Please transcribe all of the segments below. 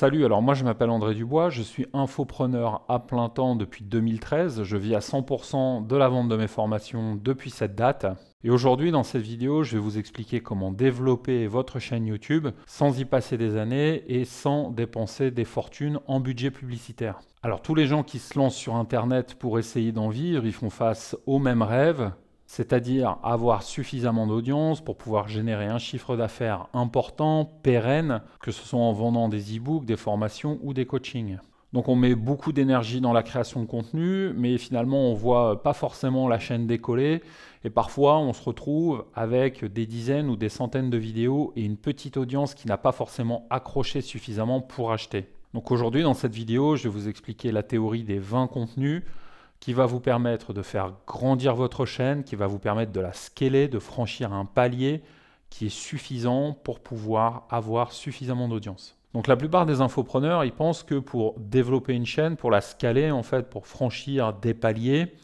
Salut, alors moi je m'appelle André Dubois, je suis infopreneur à plein temps depuis 2013, je vis à 100% de la vente de mes formations depuis cette date. Et aujourd'hui dans cette vidéo, je vais vous expliquer comment développer votre chaîne YouTube sans y passer des années et sans dépenser des fortunes en budget publicitaire. Alors tous les gens qui se lancent sur Internet pour essayer d'en vivre, ils font face aux mêmes rêves, c'est-à-dire avoir suffisamment d'audience pour pouvoir générer un chiffre d'affaires important, pérenne, que ce soit en vendant des e-books, des formations ou des coachings. Donc on met beaucoup d'énergie dans la création de contenu, mais finalement on voit pas forcément la chaîne décoller et parfois on se retrouve avec des dizaines ou des centaines de vidéos et une petite audience qui n'a pas forcément accroché suffisamment pour acheter. Donc aujourd'hui dans cette vidéo, je vais vous expliquer la théorie des 20 contenus qui va vous permettre de faire grandir votre chaîne, qui va vous permettre de la scaler, de franchir un palier qui est suffisant pour pouvoir avoir suffisamment d'audience. Donc la plupart des infopreneurs, ils pensent que pour développer une chaîne, pour la scaler en fait, pour franchir des paliers,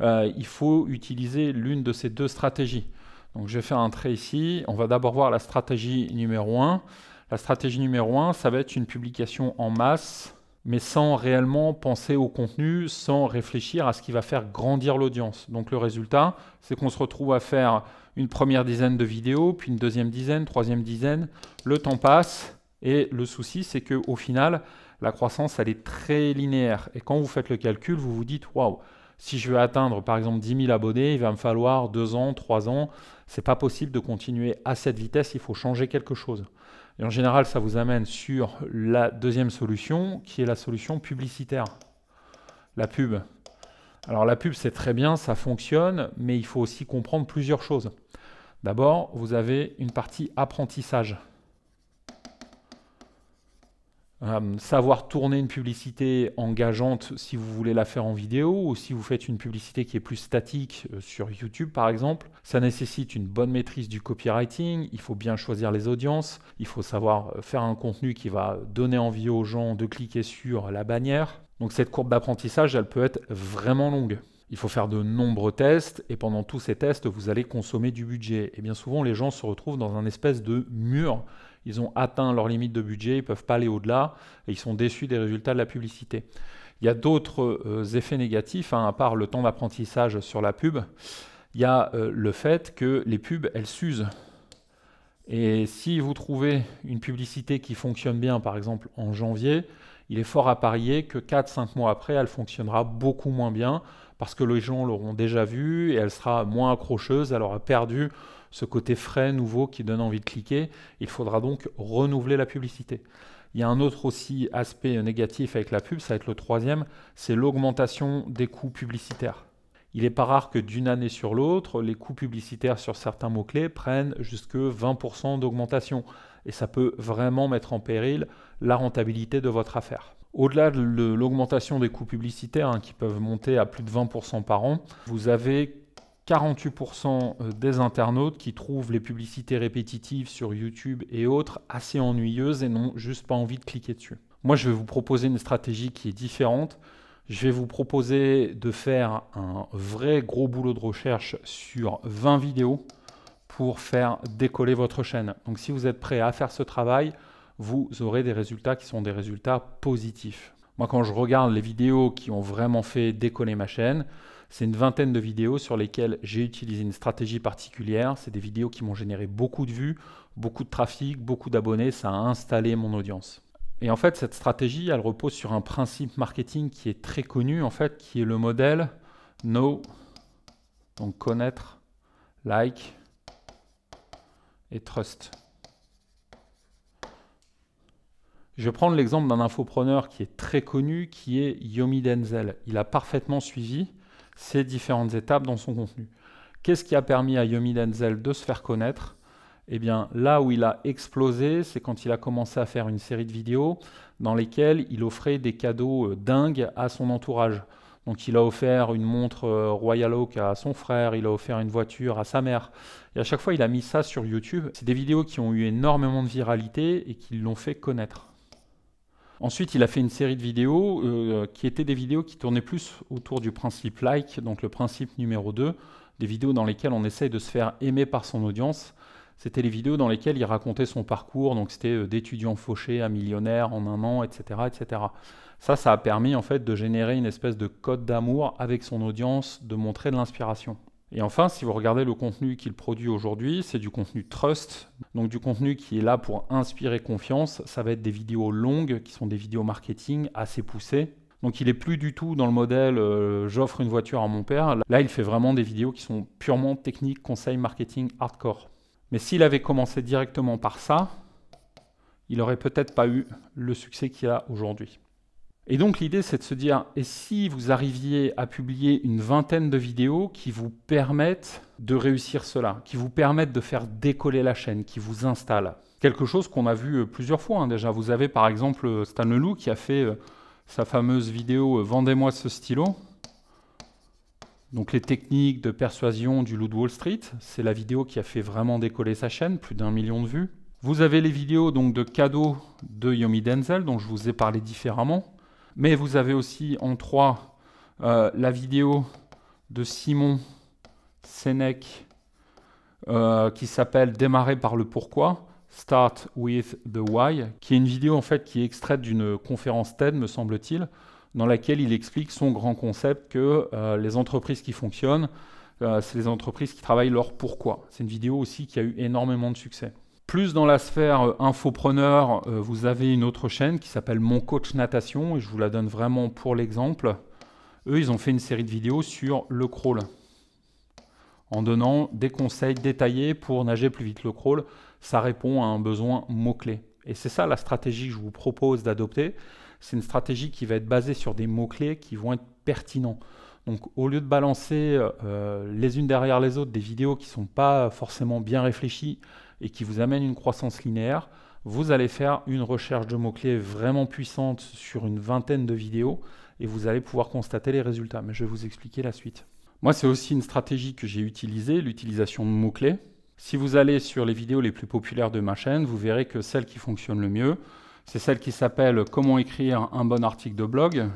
euh, il faut utiliser l'une de ces deux stratégies. Donc je vais faire un trait ici, on va d'abord voir la stratégie numéro 1. La stratégie numéro 1, ça va être une publication en masse mais sans réellement penser au contenu, sans réfléchir à ce qui va faire grandir l'audience. Donc le résultat, c'est qu'on se retrouve à faire une première dizaine de vidéos, puis une deuxième dizaine, troisième dizaine. Le temps passe et le souci, c'est qu'au final, la croissance, elle est très linéaire. Et quand vous faites le calcul, vous vous dites, waouh, si je veux atteindre par exemple 10 000 abonnés, il va me falloir 2 ans, 3 ans. C'est pas possible de continuer à cette vitesse, il faut changer quelque chose. Et en général, ça vous amène sur la deuxième solution, qui est la solution publicitaire, la pub. Alors la pub, c'est très bien, ça fonctionne, mais il faut aussi comprendre plusieurs choses. D'abord, vous avez une partie apprentissage. Euh, savoir tourner une publicité engageante si vous voulez la faire en vidéo ou si vous faites une publicité qui est plus statique euh, sur YouTube par exemple, ça nécessite une bonne maîtrise du copywriting, il faut bien choisir les audiences, il faut savoir euh, faire un contenu qui va donner envie aux gens de cliquer sur la bannière. Donc cette courbe d'apprentissage, elle peut être vraiment longue. Il faut faire de nombreux tests et pendant tous ces tests, vous allez consommer du budget. Et bien souvent, les gens se retrouvent dans un espèce de mur. Ils ont atteint leur limite de budget, ils ne peuvent pas aller au-delà et ils sont déçus des résultats de la publicité. Il y a d'autres euh, effets négatifs, hein, à part le temps d'apprentissage sur la pub. Il y a euh, le fait que les pubs, elles s'usent. Et si vous trouvez une publicité qui fonctionne bien, par exemple en janvier, il est fort à parier que 4-5 mois après, elle fonctionnera beaucoup moins bien parce que les gens l'auront déjà vue et elle sera moins accrocheuse, elle aura perdu ce côté frais, nouveau, qui donne envie de cliquer. Il faudra donc renouveler la publicité. Il y a un autre aussi aspect négatif avec la pub, ça va être le troisième, c'est l'augmentation des coûts publicitaires. Il n'est pas rare que d'une année sur l'autre, les coûts publicitaires sur certains mots-clés prennent jusque 20% d'augmentation. Et ça peut vraiment mettre en péril la rentabilité de votre affaire. Au-delà de l'augmentation des coûts publicitaires hein, qui peuvent monter à plus de 20% par an, vous avez 48% euh, des internautes qui trouvent les publicités répétitives sur YouTube et autres assez ennuyeuses et n'ont juste pas envie de cliquer dessus. Moi, je vais vous proposer une stratégie qui est différente. Je vais vous proposer de faire un vrai gros boulot de recherche sur 20 vidéos pour faire décoller votre chaîne. Donc si vous êtes prêt à faire ce travail, vous aurez des résultats qui sont des résultats positifs. Moi, quand je regarde les vidéos qui ont vraiment fait décoller ma chaîne, c'est une vingtaine de vidéos sur lesquelles j'ai utilisé une stratégie particulière. C'est des vidéos qui m'ont généré beaucoup de vues, beaucoup de trafic, beaucoup d'abonnés. Ça a installé mon audience. Et en fait, cette stratégie, elle repose sur un principe marketing qui est très connu, en fait, qui est le modèle know, donc connaître, like et trust. Je vais prendre l'exemple d'un infopreneur qui est très connu, qui est Yomi Denzel. Il a parfaitement suivi ces différentes étapes dans son contenu. Qu'est-ce qui a permis à Yomi Denzel de se faire connaître Eh bien, là où il a explosé, c'est quand il a commencé à faire une série de vidéos dans lesquelles il offrait des cadeaux euh, dingues à son entourage. Donc il a offert une montre euh, Royal Oak à son frère, il a offert une voiture à sa mère. Et à chaque fois, il a mis ça sur YouTube. C'est des vidéos qui ont eu énormément de viralité et qui l'ont fait connaître. Ensuite, il a fait une série de vidéos euh, qui étaient des vidéos qui tournaient plus autour du principe like, donc le principe numéro 2, des vidéos dans lesquelles on essaye de se faire aimer par son audience. C'était les vidéos dans lesquelles il racontait son parcours, donc c'était euh, d'étudiant fauché à millionnaire en un an, etc., etc. Ça, ça a permis en fait de générer une espèce de code d'amour avec son audience, de montrer de l'inspiration. Et enfin, si vous regardez le contenu qu'il produit aujourd'hui, c'est du contenu trust, donc du contenu qui est là pour inspirer confiance. Ça va être des vidéos longues, qui sont des vidéos marketing assez poussées. Donc il n'est plus du tout dans le modèle euh, j'offre une voiture à mon père. Là, il fait vraiment des vidéos qui sont purement techniques, conseils, marketing, hardcore. Mais s'il avait commencé directement par ça, il n'aurait peut-être pas eu le succès qu'il a aujourd'hui. Et donc l'idée, c'est de se dire, et si vous arriviez à publier une vingtaine de vidéos qui vous permettent de réussir cela, qui vous permettent de faire décoller la chaîne, qui vous installe Quelque chose qu'on a vu euh, plusieurs fois hein, déjà. Vous avez par exemple euh, Stan Leloup qui a fait euh, sa fameuse vidéo Vendez-moi ce stylo. Donc les techniques de persuasion du loup de Wall Street, c'est la vidéo qui a fait vraiment décoller sa chaîne, plus d'un million de vues. Vous avez les vidéos donc de cadeaux de Yomi Denzel dont je vous ai parlé différemment. Mais vous avez aussi en 3 euh, la vidéo de Simon Sénèque euh, qui s'appelle Démarrer par le pourquoi. Start with the why, qui est une vidéo en fait qui est extraite d'une conférence TED, me semble-t-il, dans laquelle il explique son grand concept que euh, les entreprises qui fonctionnent, c'est les entreprises qui travaillent leur pourquoi. C'est une vidéo aussi qui a eu énormément de succès. Plus dans la sphère euh, infopreneur, euh, vous avez une autre chaîne qui s'appelle Mon Coach Natation, et je vous la donne vraiment pour l'exemple. Eux, ils ont fait une série de vidéos sur le crawl, en donnant des conseils détaillés pour nager plus vite le crawl. Ça répond à un besoin mot-clé. Et c'est ça la stratégie que je vous propose d'adopter. C'est une stratégie qui va être basée sur des mots-clés qui vont être pertinents. Donc au lieu de balancer euh, les unes derrière les autres des vidéos qui ne sont pas forcément bien réfléchies, et qui vous amène une croissance linéaire, vous allez faire une recherche de mots-clés vraiment puissante sur une vingtaine de vidéos et vous allez pouvoir constater les résultats. Mais je vais vous expliquer la suite. Moi, c'est aussi une stratégie que j'ai utilisée, l'utilisation de mots-clés. Si vous allez sur les vidéos les plus populaires de ma chaîne, vous verrez que celle qui fonctionne le mieux, c'est celle qui s'appelle Comment écrire un bon article de blog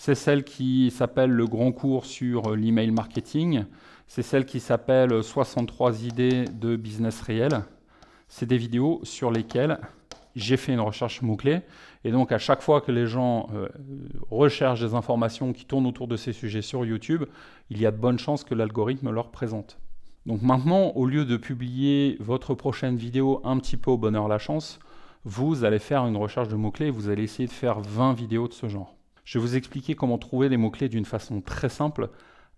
c'est celle qui s'appelle le grand cours sur euh, l'email marketing. C'est celle qui s'appelle 63 euh, idées de business réel. C'est des vidéos sur lesquelles j'ai fait une recherche mots-clés. Et donc, à chaque fois que les gens euh, recherchent des informations qui tournent autour de ces sujets sur YouTube, il y a de bonnes chances que l'algorithme leur présente. Donc maintenant, au lieu de publier votre prochaine vidéo un petit peu au bonheur la chance, vous allez faire une recherche de mots-clés vous allez essayer de faire 20 vidéos de ce genre. Je vais vous expliquer comment trouver les mots-clés d'une façon très simple.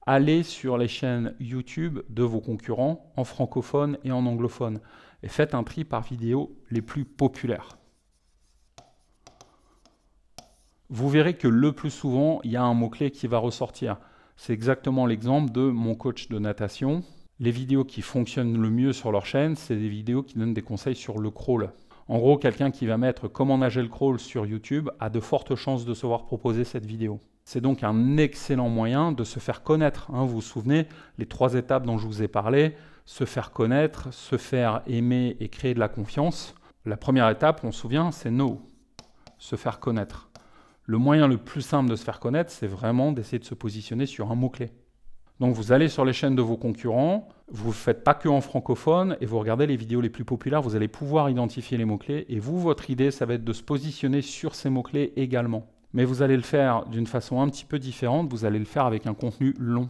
Allez sur les chaînes YouTube de vos concurrents en francophone et en anglophone et faites un tri par vidéo les plus populaires. Vous verrez que le plus souvent, il y a un mot-clé qui va ressortir. C'est exactement l'exemple de mon coach de natation. Les vidéos qui fonctionnent le mieux sur leur chaîne, c'est des vidéos qui donnent des conseils sur le crawl. En gros, quelqu'un qui va mettre comment nager le crawl sur YouTube a de fortes chances de se voir proposer cette vidéo. C'est donc un excellent moyen de se faire connaître. Hein, vous vous souvenez, les trois étapes dont je vous ai parlé, se faire connaître, se faire aimer et créer de la confiance. La première étape, on se souvient, c'est no, se faire connaître. Le moyen le plus simple de se faire connaître, c'est vraiment d'essayer de se positionner sur un mot-clé. Donc vous allez sur les chaînes de vos concurrents, vous ne faites pas que en francophone et vous regardez les vidéos les plus populaires, vous allez pouvoir identifier les mots-clés et vous, votre idée, ça va être de se positionner sur ces mots-clés également. Mais vous allez le faire d'une façon un petit peu différente, vous allez le faire avec un contenu long.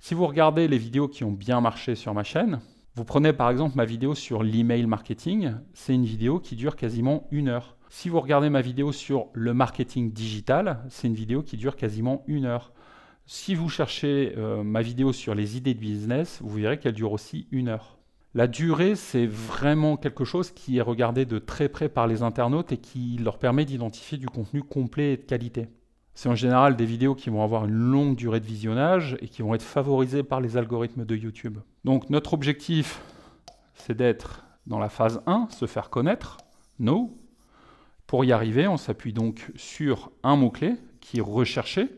Si vous regardez les vidéos qui ont bien marché sur ma chaîne, vous prenez par exemple ma vidéo sur l'email marketing, c'est une vidéo qui dure quasiment une heure. Si vous regardez ma vidéo sur le marketing digital, c'est une vidéo qui dure quasiment une heure. Si vous cherchez euh, ma vidéo sur les idées de business, vous verrez qu'elle dure aussi une heure. La durée, c'est vraiment quelque chose qui est regardé de très près par les internautes et qui leur permet d'identifier du contenu complet et de qualité. C'est en général des vidéos qui vont avoir une longue durée de visionnage et qui vont être favorisées par les algorithmes de YouTube. Donc notre objectif, c'est d'être dans la phase 1, se faire connaître, no. Pour y arriver, on s'appuie donc sur un mot-clé qui est recherché,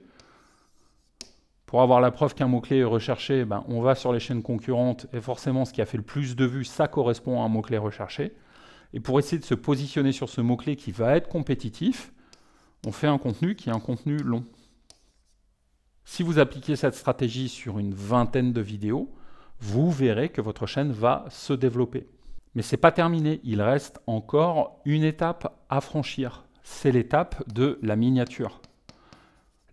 pour avoir la preuve qu'un mot-clé est recherché, ben, on va sur les chaînes concurrentes et forcément ce qui a fait le plus de vues, ça correspond à un mot-clé recherché. Et pour essayer de se positionner sur ce mot-clé qui va être compétitif, on fait un contenu qui est un contenu long. Si vous appliquez cette stratégie sur une vingtaine de vidéos, vous verrez que votre chaîne va se développer. Mais ce n'est pas terminé, il reste encore une étape à franchir. C'est l'étape de la miniature,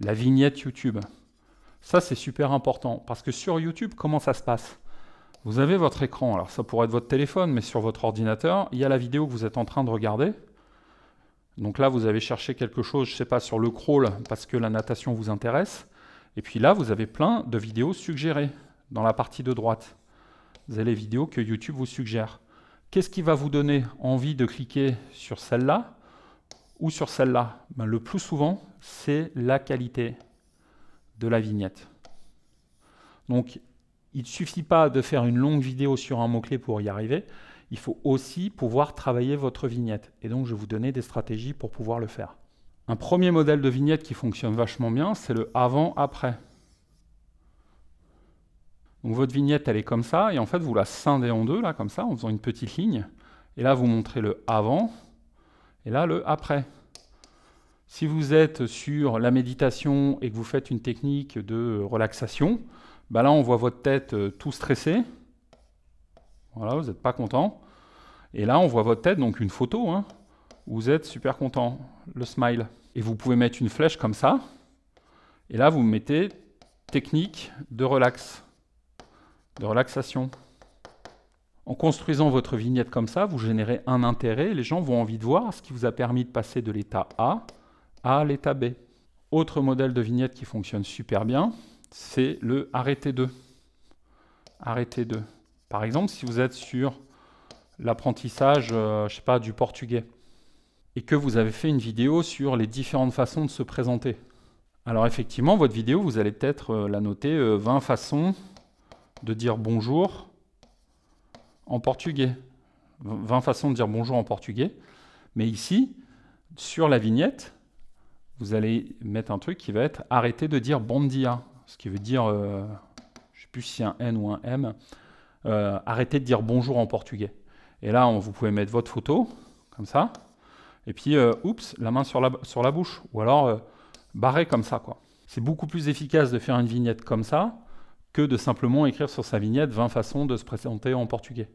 la vignette YouTube. Ça, c'est super important. Parce que sur YouTube, comment ça se passe Vous avez votre écran. Alors, ça pourrait être votre téléphone, mais sur votre ordinateur, il y a la vidéo que vous êtes en train de regarder. Donc là, vous avez cherché quelque chose, je ne sais pas, sur le crawl, parce que la natation vous intéresse. Et puis là, vous avez plein de vidéos suggérées dans la partie de droite. Vous avez les vidéos que YouTube vous suggère. Qu'est-ce qui va vous donner envie de cliquer sur celle-là ou sur celle-là ben, Le plus souvent, c'est la qualité de la vignette. Donc, il ne suffit pas de faire une longue vidéo sur un mot-clé pour y arriver. Il faut aussi pouvoir travailler votre vignette. Et donc, je vais vous donner des stratégies pour pouvoir le faire. Un premier modèle de vignette qui fonctionne vachement bien, c'est le avant-après. Donc votre vignette, elle est comme ça, et en fait, vous la scindez en deux, là, comme ça, en faisant une petite ligne. Et là, vous montrez le avant, et là, le après. Si vous êtes sur la méditation et que vous faites une technique de relaxation, bah là on voit votre tête euh, tout stressée. Voilà, vous n'êtes pas content. Et là on voit votre tête, donc une photo, hein. vous êtes super content, le smile. Et vous pouvez mettre une flèche comme ça. Et là vous mettez technique de relax, de relaxation. En construisant votre vignette comme ça, vous générez un intérêt, les gens vont envie de voir ce qui vous a permis de passer de l'état A à l'état B. Autre modèle de vignette qui fonctionne super bien, c'est le arrêté 2. Arrêté 2. Par exemple, si vous êtes sur l'apprentissage, euh, je sais pas, du portugais, et que vous avez fait une vidéo sur les différentes façons de se présenter. Alors effectivement, votre vidéo, vous allez peut-être euh, la noter 20 euh, façons de dire bonjour en portugais. 20 façons de dire bonjour en portugais. Mais ici, sur la vignette, vous allez mettre un truc qui va être arrêter de dire dia », ce qui veut dire, euh, je ne sais plus si un N ou un M, euh, arrêtez de dire bonjour en portugais. Et là, on, vous pouvez mettre votre photo, comme ça, et puis, euh, oups, la main sur la, bouche, ou alors euh, barrer comme ça. quoi. C'est beaucoup plus efficace de faire une vignette comme ça que de simplement écrire sur sa vignette 20 façons de se présenter en portugais.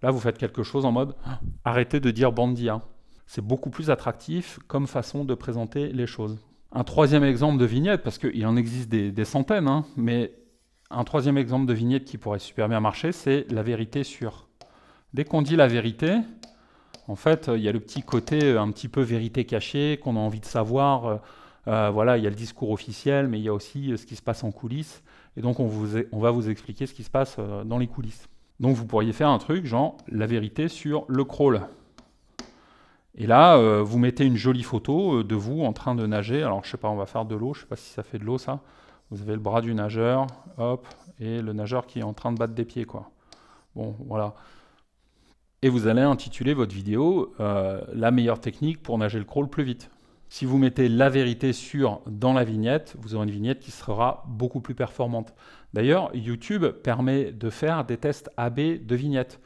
Là, vous faites quelque chose en mode arrêtez de dire dia » c'est beaucoup plus attractif comme façon de présenter les choses. Un troisième exemple de vignette, parce qu'il en existe des, centaines, hein, mais un troisième exemple de vignette qui pourrait super bien marcher, c'est la vérité sur. Dès qu'on dit la vérité, en fait, il y a le petit côté euh, un petit peu vérité cachée qu'on a envie de savoir. Euh, euh, voilà, il y a le discours officiel, mais il y a aussi ce qui se passe en coulisses. Et donc, on, on va vous expliquer ce qui se passe dans les coulisses. Donc, vous pourriez faire un truc genre la vérité sur le crawl. Et là, euh, vous mettez une jolie photo euh, de vous en train de nager. Alors, je sais pas, on va faire de l'eau. Je sais pas si ça fait de l'eau, ça. Vous avez le bras du nageur, hop, et le nageur qui est en train de battre des pieds, quoi. Bon, voilà. Et vous allez intituler votre vidéo euh, La meilleure technique pour nager le crawl plus vite. Si vous mettez la vérité sur dans la vignette, vous aurez une vignette qui sera beaucoup plus performante. D'ailleurs, YouTube permet de faire des tests AB de vignettes.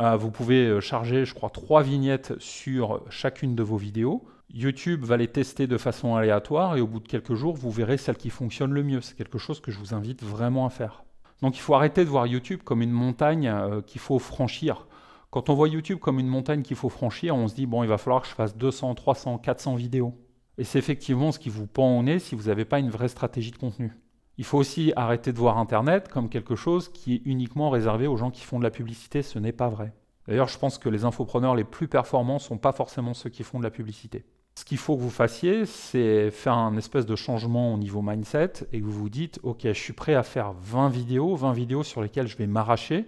Euh, vous pouvez euh, charger, je crois, trois vignettes sur chacune de vos vidéos. YouTube va les tester de façon aléatoire et au bout de quelques jours, vous verrez celle qui fonctionne le mieux. C'est quelque chose que je vous invite vraiment à faire. Donc il faut arrêter de voir YouTube comme une montagne euh, qu'il faut franchir. Quand on voit YouTube comme une montagne qu'il faut franchir, on se dit, bon, il va falloir que je fasse 200, 300, 400 vidéos. Et c'est effectivement ce qui vous pend au nez si vous n'avez pas une vraie stratégie de contenu. Il faut aussi arrêter de voir Internet comme quelque chose qui est uniquement réservé aux gens qui font de la publicité, ce n'est pas vrai. D'ailleurs, je pense que les infopreneurs les plus performants ne sont pas forcément ceux qui font de la publicité. Ce qu'il faut que vous fassiez, c'est faire un espèce de changement au niveau mindset et que vous vous dites, OK, je suis prêt à faire 20 vidéos, 20 vidéos sur lesquelles je vais m'arracher,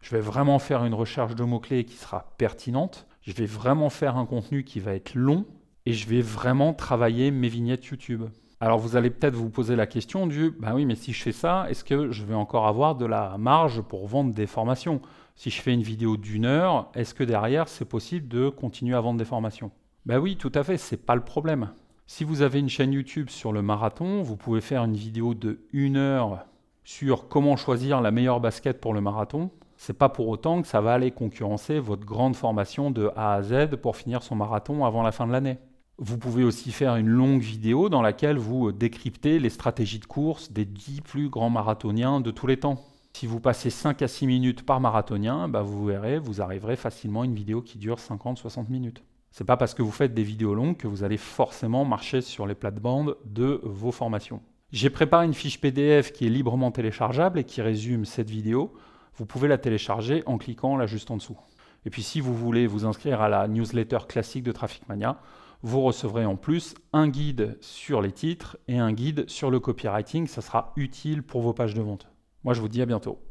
je vais vraiment faire une recherche de mots-clés qui sera pertinente, je vais vraiment faire un contenu qui va être long et je vais vraiment travailler mes vignettes YouTube. Alors vous allez peut-être vous poser la question du bah oui, mais si je fais ça, est-ce que je vais encore avoir de la marge pour vendre des formations Si je fais une vidéo d'une heure, est-ce que derrière c'est possible de continuer à vendre des formations Bah oui, tout à fait, c'est pas le problème. Si vous avez une chaîne YouTube sur le marathon, vous pouvez faire une vidéo de une heure sur comment choisir la meilleure basket pour le marathon. C'est pas pour autant que ça va aller concurrencer votre grande formation de A à Z pour finir son marathon avant la fin de l'année. Vous pouvez aussi faire une longue vidéo dans laquelle vous euh, décryptez les stratégies de course des 10 plus grands marathoniens de tous les temps. Si vous passez 5 à 6 minutes par marathonien, bah, vous verrez, vous arriverez facilement à une vidéo qui dure 50-60 minutes. C'est pas parce que vous faites des vidéos longues que vous allez forcément marcher sur les plates-bandes de vos formations. J'ai préparé une fiche PDF qui est librement téléchargeable et qui résume cette vidéo. Vous pouvez la télécharger en cliquant là juste en dessous. Et puis si vous voulez vous inscrire à la newsletter classique de Traffic Mania, vous recevrez en plus un guide sur les titres et un guide sur le copywriting. Ça sera utile pour vos pages de vente. Moi, je vous dis à bientôt.